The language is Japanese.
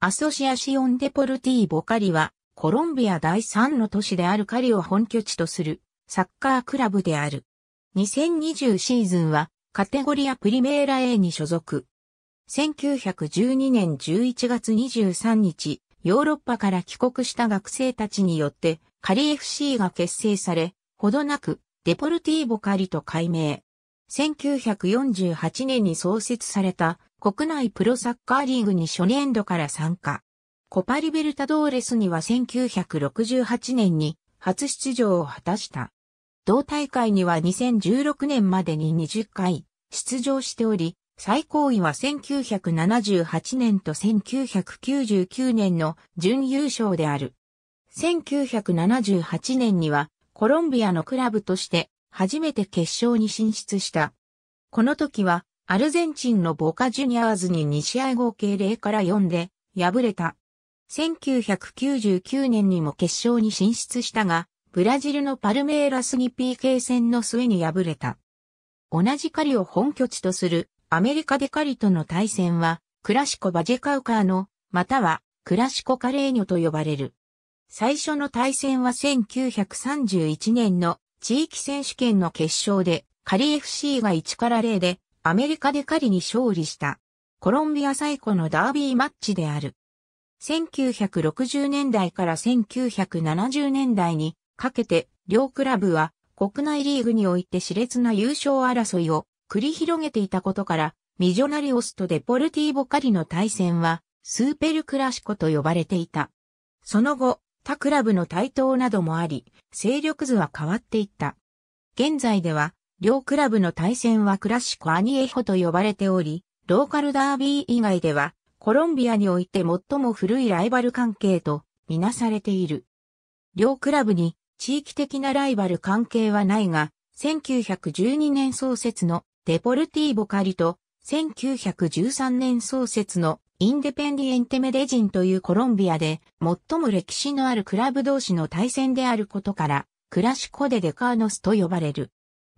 アソシアシオン・デポルティーボ・カリは、コロンビア第3の都市であるカリを本拠地とするサッカークラブである。2020シーズンはカテゴリアプリメーラ A に所属。1912年11月23日、ヨーロッパから帰国した学生たちによってカリ FC が結成され、ほどなくデポルティーボカリと改名。1948年に創設された国内プロサッカーリーグに初年度から参加。コパリベルタドーレスには1968年に初出場を果たした。同大会には2016年までに20回出場しており、最高位は1978年と1999年の準優勝である。1978年にはコロンビアのクラブとして初めて決勝に進出した。この時はアルゼンチンのボカジュニアーズに2試合合計0から4で敗れた。1999年にも決勝に進出したが、ブラジルのパルメーラスに PK 戦の末に敗れた。同じカリを本拠地とするアメリカでカリとの対戦は、クラシコバジェカウカーノ、またはクラシコカレーニョと呼ばれる。最初の対戦は1931年の地域選手権の決勝で、カリ FC が1から0でアメリカで狩りに勝利した、コロンビア最古のダービーマッチである。1960年代から1970年代にかけて両クラブは国内リーグにおいて熾烈な優勝争いを繰り広げていたことから、ミジョナリオスとデポルティーボ狩りの対戦はスーペルクラシコと呼ばれていた。その後、他クラブの台頭などもあり、勢力図は変わっていった。現在では両クラブの対戦はクラシコアニエホと呼ばれており、ローカルダービー以外では、コロンビアにおいて最も古いライバル関係とみなされている。両クラブに地域的なライバル関係はないが、1912年創設のデポルティーボカリと、1913年創設のインデペンディエンテメデジンというコロンビアで最も歴史のあるクラブ同士の対戦であることから、クラシコデデカーノスと呼ばれる。